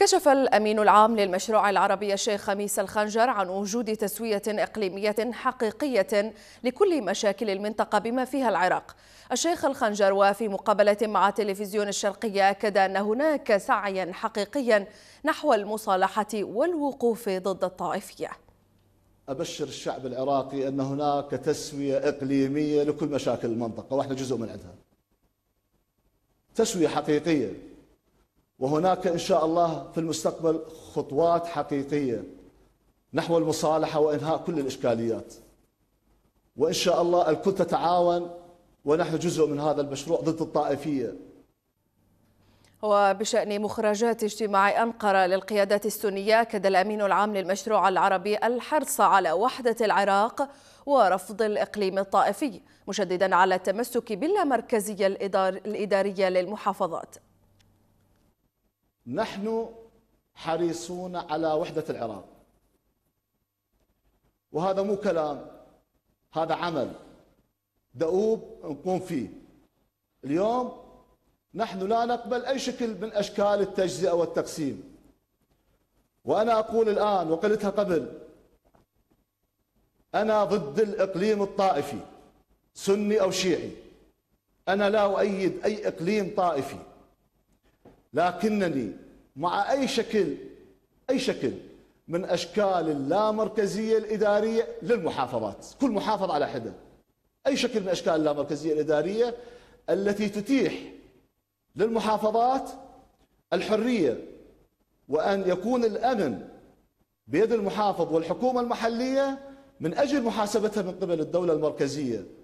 كشف الأمين العام للمشروع العربي الشيخ خميس الخنجر عن وجود تسوية إقليمية حقيقية لكل مشاكل المنطقة بما فيها العراق الشيخ الخنجر وفي مقابلة مع تلفزيون الشرقية أكد أن هناك سعيا حقيقيا نحو المصالحة والوقوف ضد الطائفية أبشر الشعب العراقي أن هناك تسوية إقليمية لكل مشاكل المنطقة وإحنا جزء من عندها تسوية حقيقية وهناك ان شاء الله في المستقبل خطوات حقيقيه نحو المصالحه وانهاء كل الاشكاليات. وان شاء الله الكل تتعاون ونحن جزء من هذا المشروع ضد الطائفيه. وبشأن مخرجات اجتماع أنقرة للقيادات السنية كد الأمين العام للمشروع العربي الحرص على وحدة العراق ورفض الإقليم الطائفي مشددا على التمسك باللامركزية الإدارية للمحافظات نحن حريصون على وحدة العراق وهذا مو كلام هذا عمل دؤوب نقوم فيه اليوم نحن لا نقبل أي شكل من أشكال التجزئة والتقسيم وأنا أقول الآن وقلتها قبل أنا ضد الإقليم الطائفي سني أو شيعي أنا لا أؤيد أي إقليم طائفي لكنني مع أي شكل أي شكل من أشكال اللامركزية الإدارية للمحافظات كل محافظة على حدة أي شكل من أشكال اللامركزية الإدارية التي تتيح للمحافظات الحرية وأن يكون الأمن بيد المحافظ والحكومة المحلية من أجل محاسبتها من قبل الدولة المركزية